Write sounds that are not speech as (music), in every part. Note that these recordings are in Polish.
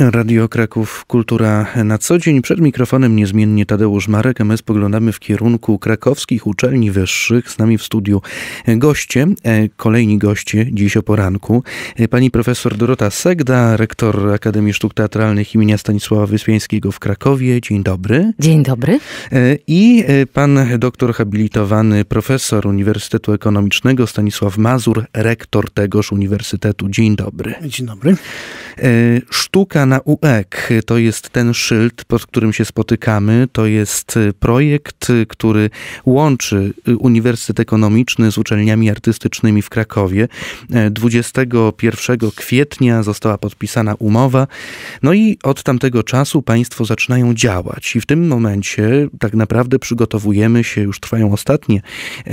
Radio Kraków Kultura na co dzień. Przed mikrofonem niezmiennie Tadeusz Marek, a my spoglądamy w kierunku krakowskich uczelni wyższych. Z nami w studiu goście, e, kolejni goście dziś o poranku. E, pani profesor Dorota Segda, rektor Akademii Sztuk Teatralnych imienia Stanisława Wyspiańskiego w Krakowie. Dzień dobry. Dzień dobry. E, I pan doktor habilitowany profesor Uniwersytetu Ekonomicznego Stanisław Mazur, rektor tegoż uniwersytetu. Dzień dobry. Dzień dobry. Sztuka na UEK. To jest ten szyld, pod którym się spotykamy. To jest y, projekt, y, który łączy y, Uniwersytet Ekonomiczny z uczelniami artystycznymi w Krakowie. 21 e, kwietnia została podpisana umowa. No i od tamtego czasu państwo zaczynają działać. I w tym momencie tak naprawdę przygotowujemy się, już trwają ostatnie e,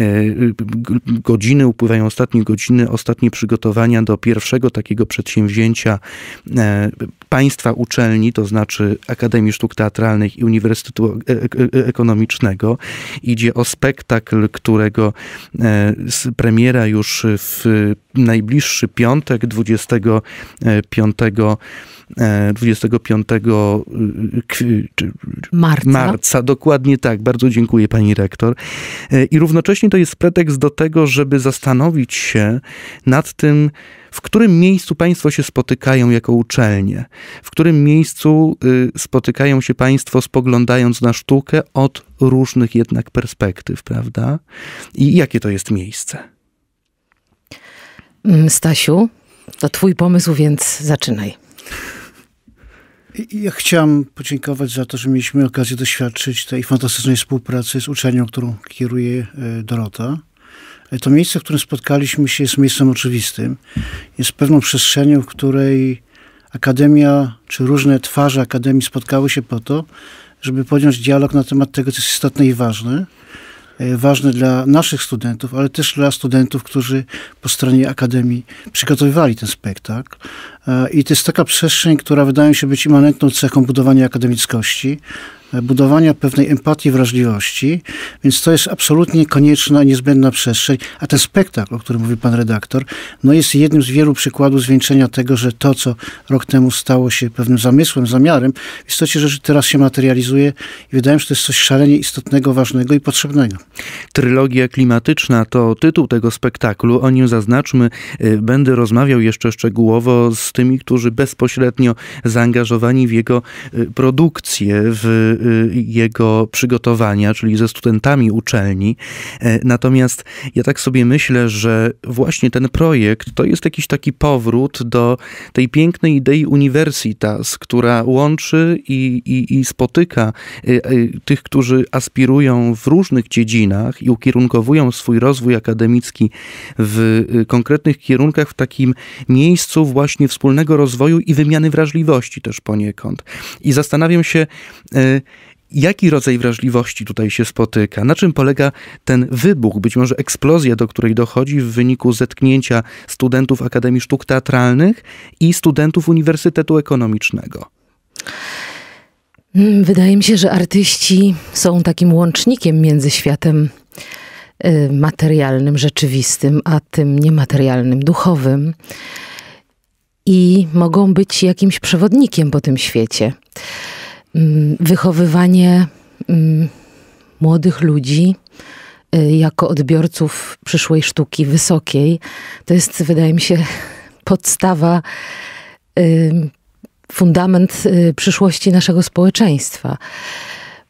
godziny, upływają ostatnie godziny, ostatnie przygotowania do pierwszego takiego przedsięwzięcia e, państwa uczelni, to znaczy Akademii Sztuk Teatralnych i Uniwersytetu e, e, e, Ekonomicznego. Idzie o spektakl, którego premiera już w najbliższy piątek, 25 25 e, y, y, marca. marca. Dokładnie tak. Bardzo dziękuję pani rektor. E, I równocześnie to jest pretekst do tego, żeby zastanowić się nad tym, w którym miejscu państwo się spotykają jako uczelnie, w którym miejscu y, spotykają się państwo spoglądając na sztukę od różnych jednak perspektyw, prawda? I jakie to jest miejsce? Mm, Stasiu, to twój pomysł, więc zaczynaj. Ja chciałem podziękować za to, że mieliśmy okazję doświadczyć tej fantastycznej współpracy z uczelnią, którą kieruje e, Dorota. E, to miejsce, w którym spotkaliśmy się, jest miejscem oczywistym. Jest pewną przestrzenią, w której akademia czy różne twarze akademii spotkały się po to, żeby podjąć dialog na temat tego, co jest istotne i ważne. E, ważne dla naszych studentów, ale też dla studentów, którzy po stronie akademii przygotowywali ten spektakl. E, I to jest taka przestrzeń, która wydaje mi się być immanentną cechą budowania akademickości, e, budowania pewnej empatii, wrażliwości, więc to jest absolutnie konieczna, niezbędna przestrzeń. A ten spektakl, o którym mówi pan redaktor, no jest jednym z wielu przykładów zwieńczenia tego, że to, co rok temu stało się pewnym zamysłem, zamiarem, w istocie rzeczy teraz się materializuje i wydaje mi się, że to jest coś szalenie istotnego, ważnego i potrzebnego. Trylogia klimatyczna to tytuł tego spektaklu. O nim zaznaczmy. E, będę rozmawiał jeszcze szczegółowo z tymi, którzy bezpośrednio zaangażowani w jego y, produkcję, w y, jego przygotowania, czyli ze studentami uczelni. E, natomiast ja tak sobie myślę, że właśnie ten projekt to jest jakiś taki powrót do tej pięknej idei universitas, która łączy i, i, i spotyka y, tych, którzy aspirują w różnych dziedzinach i ukierunkowują swój rozwój akademicki w konkretnych kierunkach, w takim miejscu właśnie w wspólnego rozwoju i wymiany wrażliwości też poniekąd. I zastanawiam się, e, jaki rodzaj wrażliwości tutaj się spotyka? Na czym polega ten wybuch, być może eksplozja, do której dochodzi w wyniku zetknięcia studentów Akademii Sztuk Teatralnych i studentów Uniwersytetu Ekonomicznego? Hmm, wydaje mi się, że artyści są takim łącznikiem między światem y, materialnym, rzeczywistym, a tym niematerialnym, duchowym i mogą być jakimś przewodnikiem po tym świecie. Mm, wychowywanie mm, młodych ludzi y, jako odbiorców przyszłej sztuki wysokiej to jest, wydaje mi się, (laughs) podstawa, y, fundament y, przyszłości naszego społeczeństwa,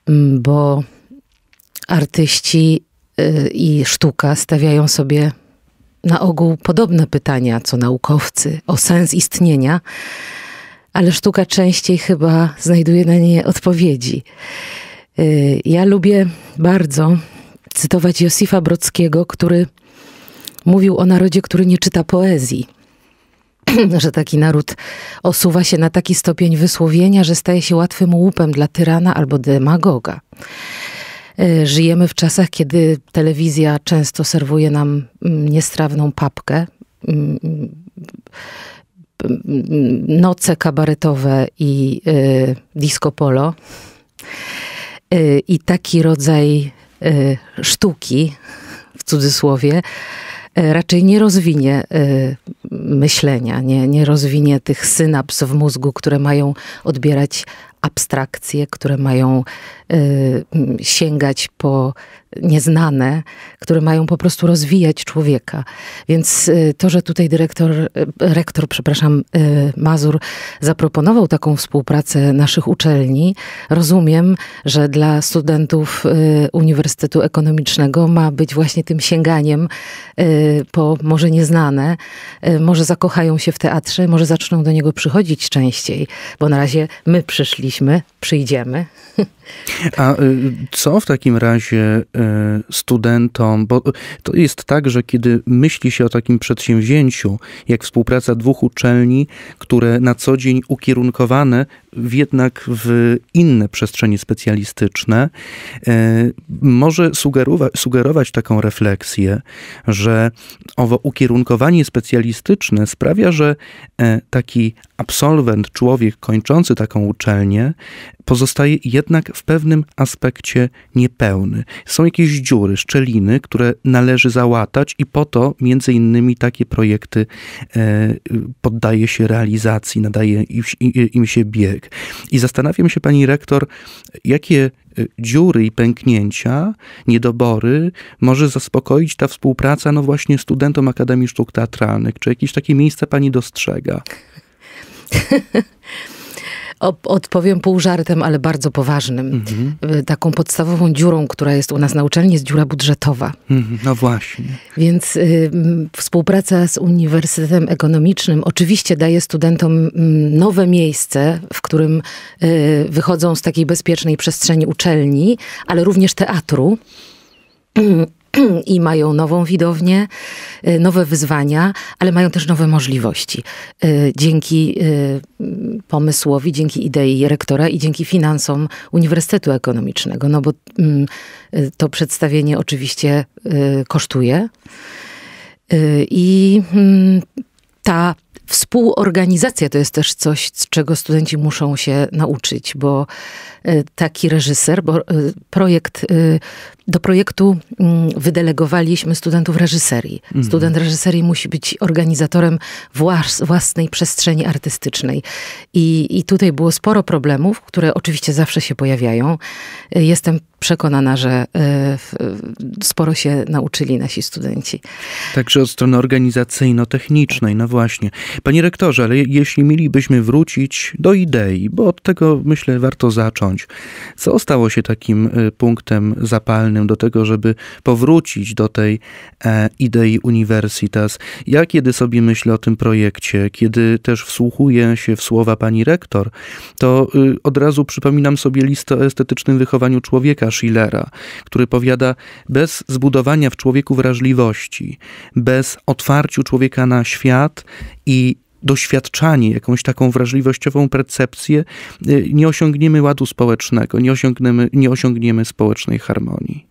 mm, bo artyści i sztuka stawiają sobie na ogół podobne pytania co naukowcy o sens istnienia, ale sztuka częściej chyba znajduje na nie odpowiedzi. Y, ja lubię bardzo cytować Josifa Brockiego, który mówił o narodzie, który nie czyta poezji. (clears throat) że taki naród osuwa się na taki stopień wysłowienia, że staje się łatwym łupem dla tyrana albo demagoga. E, żyjemy w czasach, kiedy telewizja często serwuje nam mm, niestrawną papkę. Mm, noce kabaretowe i e, disco polo. E, I taki rodzaj sztuki, w cudzysłowie, raczej nie rozwinie myślenia, nie, nie rozwinie tych synaps w mózgu, które mają odbierać abstrakcje, które mają y, sięgać po nieznane, które mają po prostu rozwijać człowieka. Więc y, to, że tutaj dyrektor, y, rektor, przepraszam, y, Mazur zaproponował taką współpracę naszych uczelni, rozumiem, że dla studentów Uniwersytetu Ekonomicznego ma być właśnie tym sięganiem po może nieznane, może zakochają się w teatrze, może zaczną do niego przychodzić częściej, bo na razie my przyszliśmy, przyjdziemy. (laughs) A co w takim razie E, studentom, bo to jest tak, że kiedy myśli się o takim przedsięwzięciu, jak współpraca dwóch uczelni, które na co dzień ukierunkowane jednak w inne przestrzenie specjalistyczne, e, może sugerować, sugerować taką refleksję, że owo ukierunkowanie specjalistyczne sprawia, że e, taki absolwent, człowiek kończący taką uczelnię, pozostaje jednak w pewnym aspekcie niepełny. Są jakieś dziury, szczeliny, które należy załatać i po to między innymi takie projekty e, poddaje się realizacji, nadaje im się bieg. I zastanawiam się, pani rektor, jakie y, dziury i pęknięcia, niedobory może zaspokoić ta współpraca, no właśnie studentom Akademii Sztuk Teatralnych? Czy jakieś takie miejsca pani dostrzega? (laughs) Odpowiem pół żartem, ale bardzo poważnym. Mhm. Y, taką podstawową dziurą, która jest u nas na uczelni, jest dziura budżetowa. Mhm, no właśnie. Więc y, współpraca z Uniwersytetem Ekonomicznym oczywiście daje studentom nowe miejsce, w którym y, wychodzą z takiej bezpiecznej przestrzeni uczelni, ale również teatru. (clears throat) i mają nową widownię, y, nowe wyzwania, ale mają też nowe możliwości. Y, dzięki y, pomysłowi, dzięki idei rektora i dzięki finansom Uniwersytetu Ekonomicznego, no bo mm, to przedstawienie oczywiście kosztuje. I mm, ta współorganizacja to jest też coś, z czego studenci muszą się nauczyć, bo Y, taki reżyser, bo y, projekt, y, do projektu mm, wydelegowaliśmy studentów reżyserii. Mhm. Student reżyserii musi być organizatorem włas, własnej przestrzeni artystycznej. I, I tutaj było sporo problemów, które oczywiście zawsze się pojawiają. Jestem przekonana, że sporo się nauczyli nasi studenci. Także od strony organizacyjno-technicznej, no właśnie. Panie rektorze, ale jeśli mielibyśmy wrócić do idei, bo od tego myślę warto zacząć. Co stało się takim y, punktem zapalnym do tego, żeby powrócić do tej e, idei Universitas? Ja kiedy sobie myślę o tym projekcie, kiedy też wsłuchuję się w słowa pani rektor, to y, od razu przypominam sobie listę o estetycznym wychowaniu człowieka Schillera, który powiada, bez zbudowania w człowieku wrażliwości, bez otwarciu człowieka na świat i doświadczanie, jakąś taką wrażliwościową percepcję, y, nie osiągniemy ładu społecznego, nie osiągniemy, nie osiągniemy społecznej harmonii.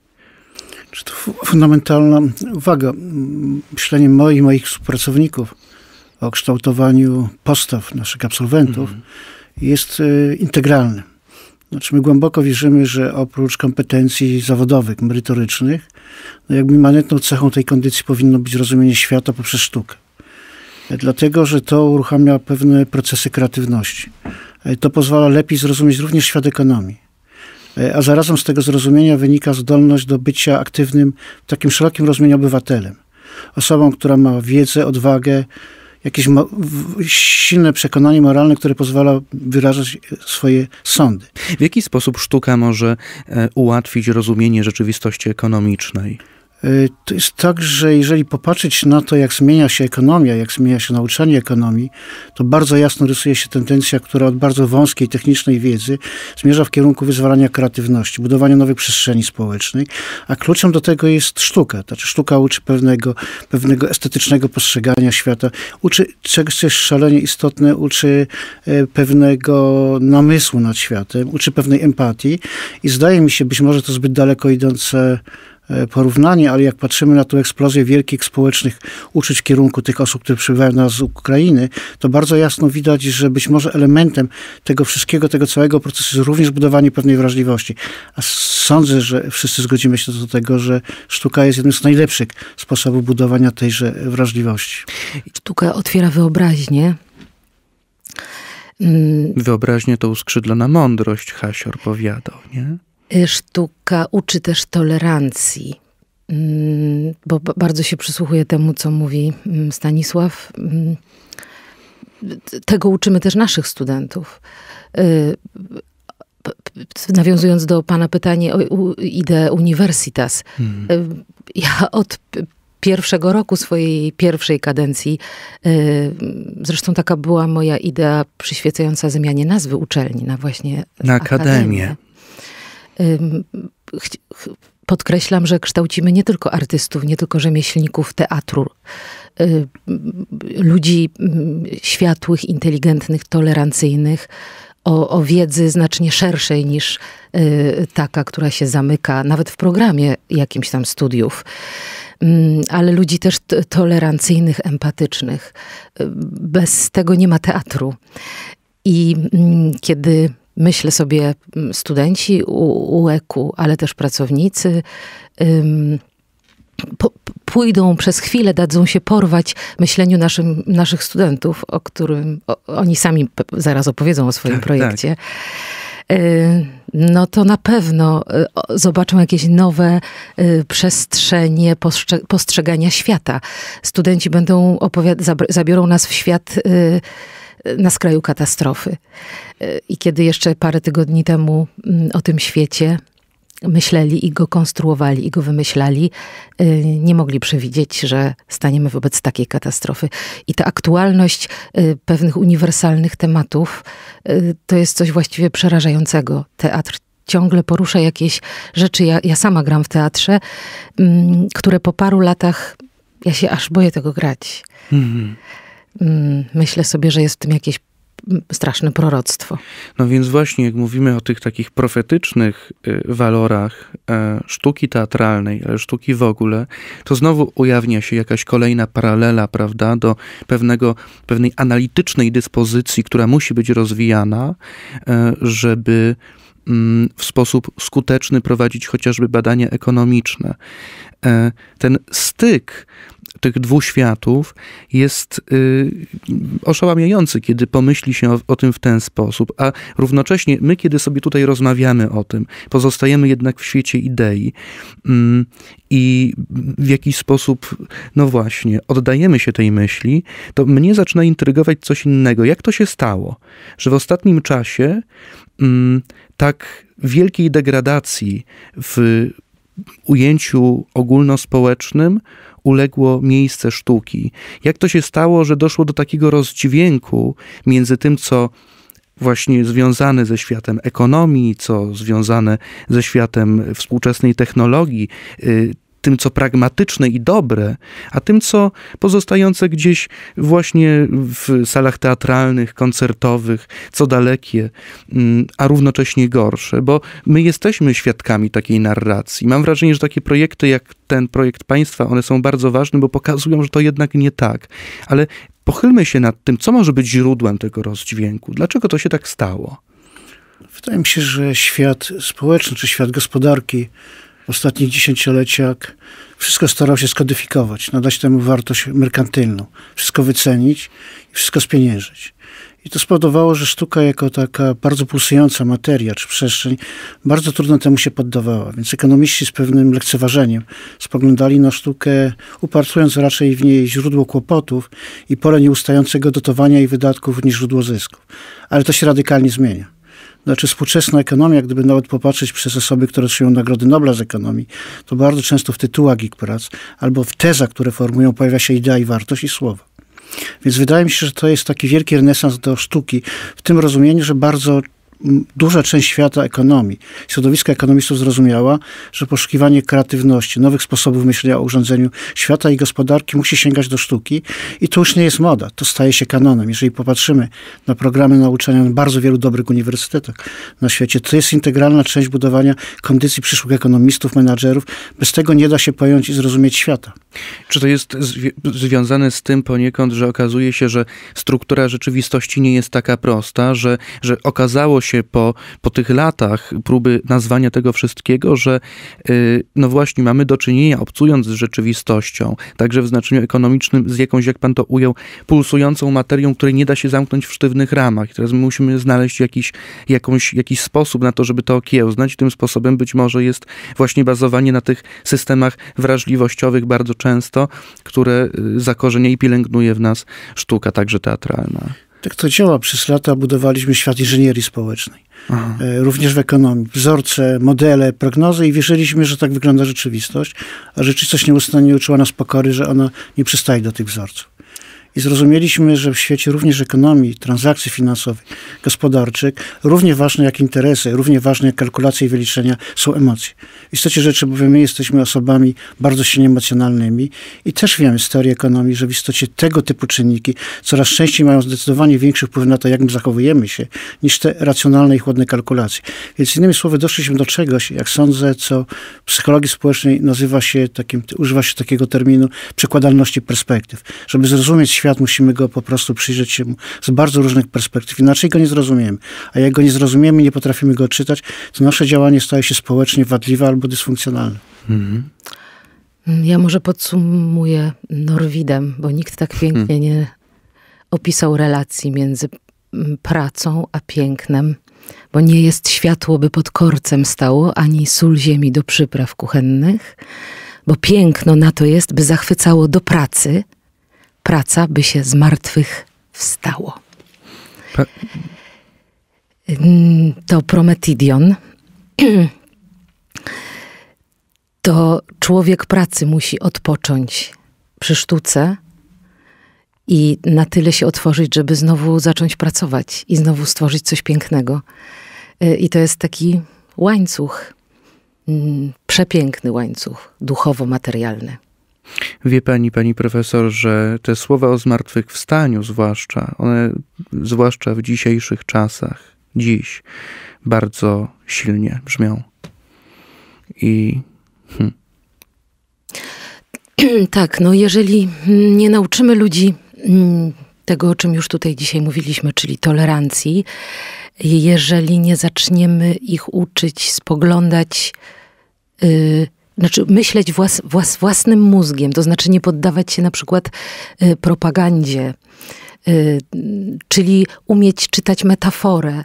Czy to fundamentalna uwaga, myślenie moich, moich współpracowników o kształtowaniu postaw naszych absolwentów mm. jest y, integralne. Znaczy my głęboko wierzymy, że oprócz kompetencji zawodowych, merytorycznych, no jakby manetną cechą tej kondycji powinno być rozumienie świata poprzez sztukę dlatego że to uruchamia pewne procesy kreatywności. E, to pozwala lepiej zrozumieć również świat ekonomii. E, a zarazem z tego zrozumienia wynika zdolność do bycia aktywnym w takim szerokim rozumieniu obywatelem. Osobą, która ma wiedzę, odwagę, jakieś silne przekonanie moralne, które pozwala wyrażać swoje sądy. W jaki sposób sztuka może e, ułatwić rozumienie rzeczywistości ekonomicznej? Y, to jest tak, że jeżeli popatrzeć na to, jak zmienia się ekonomia, jak zmienia się nauczanie ekonomii, to bardzo jasno rysuje się tendencja, która od bardzo wąskiej technicznej wiedzy zmierza w kierunku wyzwalania kreatywności, budowania nowej przestrzeni społecznej, a kluczem do tego jest sztuka. Znaczy sztuka uczy pewnego, pewnego estetycznego postrzegania świata, uczy czegoś, co jest szalenie istotne, uczy e, pewnego namysłu nad światem, uczy pewnej empatii i zdaje mi się, być może to zbyt daleko idące E, porównanie, ale jak patrzymy na tę eksplozję wielkich społecznych uczuć kierunku tych osób, które przybywają do nas z Ukrainy, to bardzo jasno widać, że być może elementem tego wszystkiego, tego całego procesu jest również budowanie pewnej wrażliwości. A sądzę, że wszyscy zgodzimy się do tego, że sztuka jest jednym z najlepszych sposobów budowania tejże wrażliwości. Sztuka otwiera wyobraźnię. Mm. Wyobraźnię to uskrzydlona mądrość, Hasior powiadał, nie? Y, sztuka uczy też tolerancji, mm, bo bardzo się przysłuchuję temu, co mówi mm, Stanisław. Mm, tego uczymy też naszych studentów. Y, nawiązując do Pana pytania o ideę Universitas, hmm. y, ja od pierwszego roku swojej pierwszej kadencji. Zresztą taka była moja idea przyświecająca zmianie nazwy uczelni na właśnie. Na akademię. akademię podkreślam, że kształcimy nie tylko artystów, nie tylko rzemieślników teatru, ludzi światłych, inteligentnych, tolerancyjnych, o, o, wiedzy znacznie szerszej niż y, taka, która się zamyka nawet w programie jakimś tam studiów. ale ludzi też tolerancyjnych, empatycznych. bez tego nie ma teatru. I kiedy myślę sobie, mm, studenci UEK-u, ale też pracownicy, ym, po, pójdą przez chwilę, dadzą się porwać myśleniu naszym, naszych studentów, o którym o, oni sami zaraz opowiedzą o swoim tak, tak. projekcie. Tak. Y, no to na pewno y, zobaczą jakieś nowe y, przestrzenie postrzegania świata. Studenci będą zabiorą nas w świat y, na skraju katastrofy. I kiedy jeszcze parę tygodni temu mm, o tym świecie myśleli i go konstruowali i go wymyślali, y, nie mogli przewidzieć, że staniemy wobec takiej katastrofy. I ta aktualność y, pewnych uniwersalnych tematów y, to jest coś właściwie przerażającego. Teatr ciągle porusza jakieś rzeczy. Ja, ja sama gram w teatrze, mm, które po paru latach ja się aż boję tego grać. Mm -hmm. Mm, myślę sobie, że jest w tym jakieś mm, straszne proroctwo. No więc właśnie, jak mówimy o tych takich profetycznych y, walorach e, sztuki teatralnej, ale sztuki w ogóle, to znowu ujawnia się jakaś kolejna paralela, prawda, do pewnego, pewnej analitycznej dyspozycji, która musi być rozwijana, e, żeby mm, w sposób skuteczny prowadzić chociażby badania ekonomiczne. E, ten styk tych dwóch światów jest y, oszałamiający, kiedy pomyśli się o, o, tym w ten sposób. A równocześnie my, kiedy sobie tutaj rozmawiamy o tym, pozostajemy jednak w świecie idei mm, i w jakiś sposób, no właśnie, oddajemy się tej myśli, to mnie zaczyna intrygować coś innego. Jak to się stało, że w ostatnim czasie mm, tak wielkiej degradacji w ujęciu ogólnospołecznym uległo miejsce sztuki. Jak to się stało, że doszło do takiego rozdźwięku między tym, co właśnie związane ze światem ekonomii, co związane ze światem współczesnej technologii, y, tym, co pragmatyczne i dobre, a tym, co pozostające gdzieś właśnie w salach teatralnych, koncertowych, co dalekie, mm, a równocześnie gorsze, bo my jesteśmy świadkami takiej narracji. Mam wrażenie, że takie projekty jak ten projekt państwa, one są bardzo ważne, bo pokazują, że to jednak nie tak. Ale pochylmy się nad tym, co może być źródłem tego rozdźwięku. Dlaczego to się tak stało? Wydaje mi się, że świat społeczny czy świat gospodarki ostatnich dziesięcioleciach wszystko starał się skodyfikować, nadać temu wartość merkantylną, wszystko wycenić i wszystko spieniężyć. I to spowodowało, że sztuka jako taka bardzo pulsująca materia czy przestrzeń bardzo trudno temu się poddawała. Więc ekonomiści z pewnym lekceważeniem spoglądali na sztukę, upartując raczej w niej źródło kłopotów i pole nieustającego dotowania i wydatków niż źródło zysków. Ale to się radykalnie zmienia. Znaczy współczesna ekonomia, gdyby nawet popatrzeć przez osoby, które otrzymują Nagrody Nobla z ekonomii, to bardzo często w tytułach ich prac albo w tezach, które formują, pojawia się idea i wartość i słowo. Więc wydaje mi się, że to jest taki wielki renesans do sztuki, w tym rozumieniu, że bardzo duża część świata ekonomii, środowiska ekonomistów zrozumiała, że poszukiwanie kreatywności, nowych sposobów myślenia o urządzeniu świata i gospodarki musi sięgać do sztuki i to już nie jest moda, to staje się kanonem. Jeżeli popatrzymy na programy nauczania na bardzo wielu dobrych uniwersytetach na świecie, to jest integralna część budowania kondycji przyszłych ekonomistów, menadżerów. Bez tego nie da się pojąć i zrozumieć świata. Czy to jest zwi związane z tym poniekąd, że okazuje się, że struktura rzeczywistości nie jest taka prosta, że, że okazało się, się po, po tych latach próby nazwania tego wszystkiego, że y, no właśnie mamy do czynienia, obcując z rzeczywistością, także w znaczeniu ekonomicznym, z jakąś, jak pan to ujął, pulsującą materią, której nie da się zamknąć w sztywnych ramach. I teraz my musimy znaleźć jakiś, jakąś, jakiś sposób na to, żeby to okiełznać. Tym sposobem być może jest właśnie bazowanie na tych systemach wrażliwościowych bardzo często, które y, zakorzenia i pielęgnuje w nas sztuka, także teatralna. Tak to działa. Przez lata budowaliśmy świat inżynierii społecznej. Aha. E, również w ekonomii. Wzorce, modele, prognozy i wierzyliśmy, że tak wygląda rzeczywistość, a rzeczywistość nieustannie uczyła nas pokory, że ona nie przystaje do tych wzorców i zrozumieliśmy, że w świecie również ekonomii, transakcji finansowych, gospodarczych, równie ważne jak interesy, równie ważne jak kalkulacje i wyliczenia są emocje. W istocie rzeczy, bowiem my jesteśmy osobami bardzo silnie emocjonalnymi i też wiemy z teorii ekonomii, że w istocie tego typu czynniki coraz częściej mają zdecydowanie większy wpływ na to, jak my zachowujemy się, niż te racjonalne i chłodne kalkulacje. Więc innymi słowy, doszliśmy do czegoś, jak sądzę, co w psychologii społecznej nazywa się takim, używa się takiego terminu przekładalności perspektyw. Żeby zrozumieć świat, świat, musimy go po prostu przyjrzeć się z bardzo różnych perspektyw. Inaczej go nie zrozumiemy. A jak go nie zrozumiemy, nie potrafimy go czytać, to nasze działanie staje się społecznie wadliwe albo dysfunkcjonalne. Mhm. Ja może podsumuję Norwidem, bo nikt tak pięknie hmm. nie opisał relacji między pracą a pięknem, bo nie jest światło, by pod korcem stało, ani sól ziemi do przypraw kuchennych, bo piękno na to jest, by zachwycało do pracy – praca by się z martwych wstało. Pa- mm, to Prometidion. (clears throat) To człowiek pracy musi odpocząć przy sztuce i na tyle się otworzyć, żeby znowu zacząć pracować i znowu stworzyć coś pięknego. Y, I to jest taki łańcuch, mm, przepiękny łańcuch duchowo-materialny. Wie pani, pani profesor, że te słowa o zmartwychwstaniu, zwłaszcza, one, zwłaszcza w dzisiejszych czasach, dziś, bardzo silnie brzmią. I. Hm. (clears throat) Tak, no jeżeli mm, nie nauczymy ludzi mm, tego, o czym już tutaj dzisiaj mówiliśmy, czyli tolerancji, jeżeli nie zaczniemy ich uczyć spoglądać yy, znaczy myśleć włas, włas, własnym mózgiem, to znaczy nie poddawać się na przykład y, propagandzie, y, czyli umieć czytać metaforę.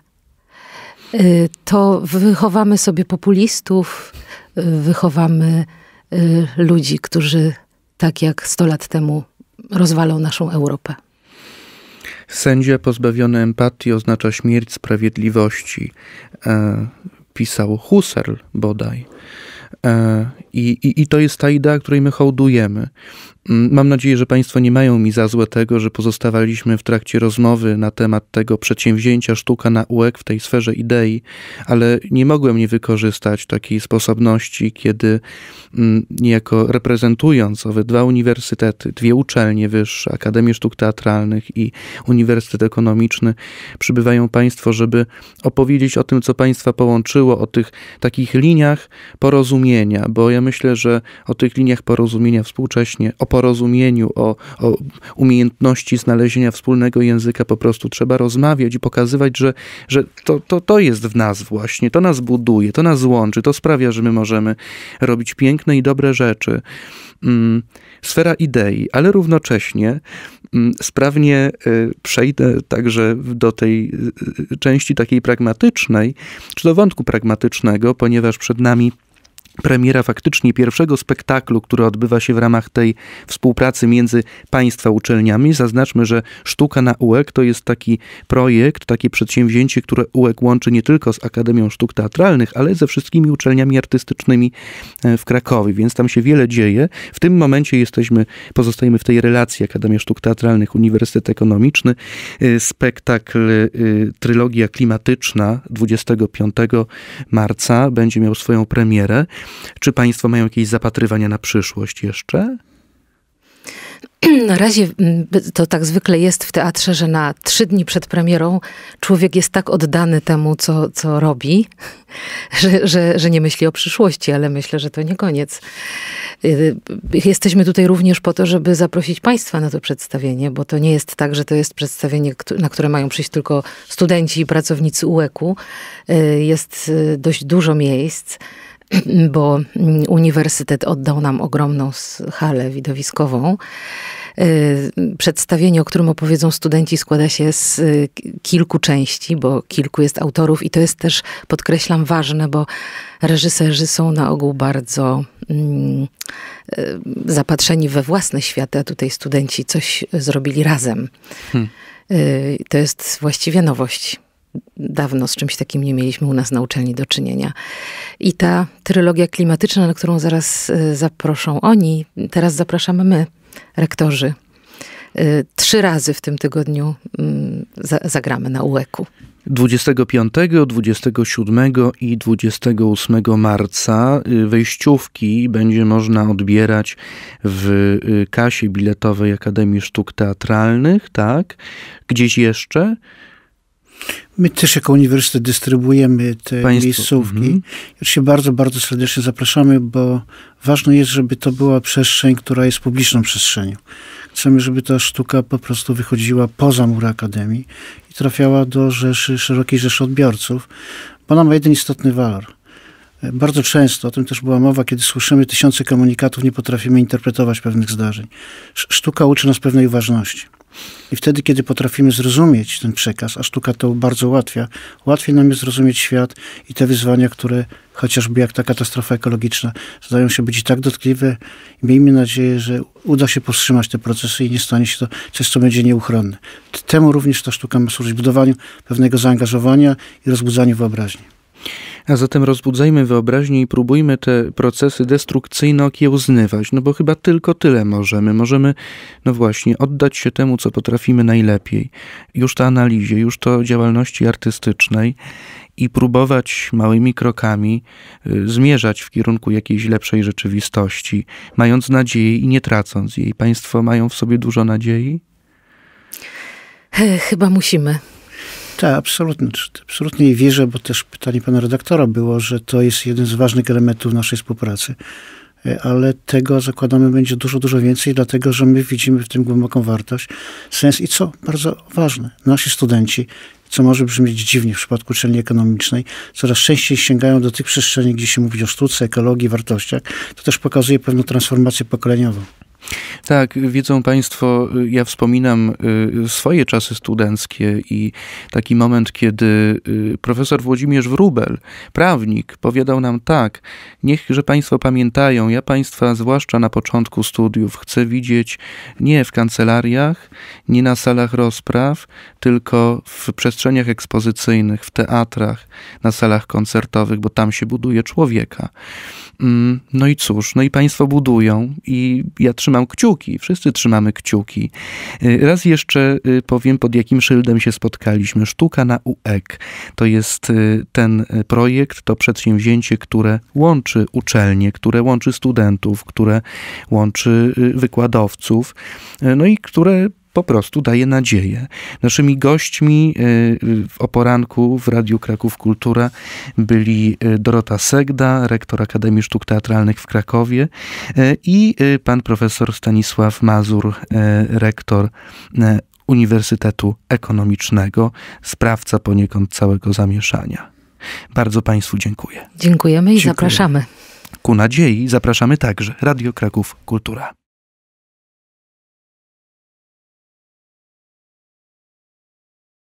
Y, to wychowamy sobie populistów, y, wychowamy y, ludzi, którzy tak jak 100 lat temu rozwalą naszą Europę. Sędzia pozbawiony empatii oznacza śmierć sprawiedliwości, e, pisał Husserl bodaj. 嗯。I, i, I to jest ta idea, której my hołdujemy. Mm, mam nadzieję, że Państwo nie mają mi za złe tego, że pozostawaliśmy w trakcie rozmowy na temat tego przedsięwzięcia sztuka na UEK w tej sferze idei, ale nie mogłem nie wykorzystać takiej sposobności, kiedy mm, niejako reprezentując owe dwa uniwersytety, dwie uczelnie wyższe, Akademię Sztuk Teatralnych i Uniwersytet Ekonomiczny, przybywają Państwo, żeby opowiedzieć o tym, co Państwa połączyło, o tych takich liniach porozumienia, bo ja myślę, że o tych liniach porozumienia współcześnie, o porozumieniu, o, o umiejętności znalezienia wspólnego języka po prostu trzeba rozmawiać i pokazywać, że, że to, to, to jest w nas właśnie, to nas buduje, to nas łączy, to sprawia, że my możemy robić piękne i dobre rzeczy. Mm, sfera idei, ale równocześnie mm, sprawnie y, przejdę także do tej y, y, części takiej pragmatycznej, czy do wątku pragmatycznego, ponieważ przed nami premiera faktycznie pierwszego spektaklu, który odbywa się w ramach tej współpracy między państwa uczelniami. Zaznaczmy, że Sztuka na UEK to jest taki projekt, takie przedsięwzięcie, które UEK łączy nie tylko z Akademią Sztuk Teatralnych, ale ze wszystkimi uczelniami artystycznymi e, w Krakowie, więc tam się wiele dzieje. W tym momencie jesteśmy, pozostajemy w tej relacji Akademia Sztuk Teatralnych, Uniwersytet Ekonomiczny, e, spektakl e, Trylogia Klimatyczna 25 marca będzie miał swoją premierę. Czy Państwo mają jakieś zapatrywania na przyszłość jeszcze? Na razie mm, to tak zwykle jest w teatrze, że na trzy dni przed premierą człowiek jest tak oddany temu, co, co robi, (laughs) że, że, że nie myśli o przyszłości, ale myślę, że to nie koniec. Y, jesteśmy tutaj również po to, żeby zaprosić Państwa na to przedstawienie, bo to nie jest tak, że to jest przedstawienie, na które mają przyjść tylko studenci i pracownicy UEK-u. Y, jest y, dość dużo miejsc bo uniwersytet oddał nam ogromną halę widowiskową. Y, przedstawienie, o którym opowiedzą studenci, składa się z y, kilku części, bo kilku jest autorów, i to jest też, podkreślam, ważne, bo reżyserzy są na ogół bardzo mm, y, zapatrzeni we własne światy. a tutaj studenci coś zrobili razem. Hmm. To jest właściwie nowość dawno z czymś takim nie mieliśmy u nas na uczelni do czynienia. I ta trylogia klimatyczna, na którą zaraz y, zaproszą oni, teraz zapraszamy my, rektorzy. Y, trzy razy w tym tygodniu mm, zagramy na ułeku. 25, 27 i 28 marca y, wejściówki będzie można odbierać w kasie biletowej Akademii Sztuk Teatralnych, tak? Gdzieś jeszcze? My też jako uniwersytet dystrybuujemy te Państwu. miejscówki. Mhm. Się bardzo, bardzo serdecznie zapraszamy, bo ważne jest, żeby to była przestrzeń, która jest publiczną przestrzenią. Chcemy, żeby ta sztuka po prostu wychodziła poza mury Akademii i trafiała do rzeszy, szerokiej rzeszy odbiorców, bo ona ma jeden istotny walor – bardzo często, o tym też była mowa, kiedy słyszymy tysiące komunikatów, nie potrafimy interpretować pewnych zdarzeń. Sztuka uczy nas pewnej uważności. I wtedy, kiedy potrafimy zrozumieć ten przekaz, a sztuka to bardzo ułatwia, łatwiej nam jest zrozumieć świat i te wyzwania, które chociażby jak ta katastrofa ekologiczna, zdają się być i tak dotkliwe. miejmy nadzieję, że uda się powstrzymać te procesy i nie stanie się to coś, co będzie nieuchronne. Temu również ta sztuka ma służyć budowaniu pewnego zaangażowania i rozbudzaniu wyobraźni. A zatem rozbudzajmy wyobraźnię i próbujmy te procesy destrukcyjne okiełznywać, no bo chyba tylko tyle możemy. Możemy, no właśnie, oddać się temu, co potrafimy najlepiej. Już to analizie, już to działalności artystycznej i próbować małymi krokami y, zmierzać w kierunku jakiejś lepszej rzeczywistości, mając nadzieję i nie tracąc jej. Państwo mają w sobie dużo nadziei? Chyba musimy. Tak, absolutnie, absolutnie i wierzę, bo też pytanie pana redaktora było, że to jest jeden z ważnych elementów naszej współpracy. E, ale tego zakładamy będzie dużo, dużo więcej, dlatego że my widzimy w tym głęboką wartość, sens i co bardzo ważne, nasi studenci, co może brzmieć dziwnie w przypadku uczelni ekonomicznej, coraz częściej sięgają do tych przestrzeni, gdzie się mówi o sztuce, ekologii, wartościach. To też pokazuje pewną transformację pokoleniową. Tak, wiedzą Państwo, y, ja wspominam y, swoje czasy studenckie i taki moment, kiedy y, profesor Włodzimierz Wrubel, prawnik, powiadał nam tak, niechże Państwo pamiętają, ja Państwa, zwłaszcza na początku studiów, chcę widzieć nie w kancelariach, nie na salach rozpraw, tylko w przestrzeniach ekspozycyjnych, w teatrach, na salach koncertowych, bo tam się buduje człowieka. Mm, no i cóż, no i Państwo budują i ja trzymam trzymam kciuki, wszyscy trzymamy kciuki. Y, raz jeszcze y, powiem, pod jakim szyldem się spotkaliśmy. Sztuka na UEK. To jest y, ten projekt, to przedsięwzięcie, które łączy uczelnie, które łączy studentów, które łączy wykładowców, no i które po prostu daje nadzieję. Naszymi gośćmi y, y, w oporanku w Radiu Kraków Kultura byli y, Dorota Segda, rektor Akademii Sztuk Teatralnych w Krakowie i pan profesor Stanisław Mazur, rektor Uniwersytetu Ekonomicznego, sprawca poniekąd całego zamieszania. Bardzo Państwu dziękuję. Dziękujemy i dziękuję. zapraszamy. Ku nadziei zapraszamy także Radio Kraków Kultura.